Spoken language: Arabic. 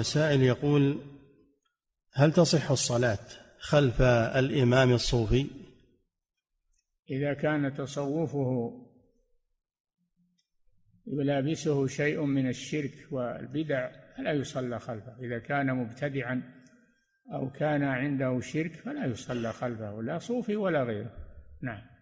سائل يقول هل تصح الصلاة خلف الإمام الصوفي؟ إذا كان تصوفه يلابسه شيء من الشرك والبدع فلا يصلى خلفه إذا كان مبتدعا أو كان عنده شرك فلا يصلى خلفه لا صوفي ولا غيره نعم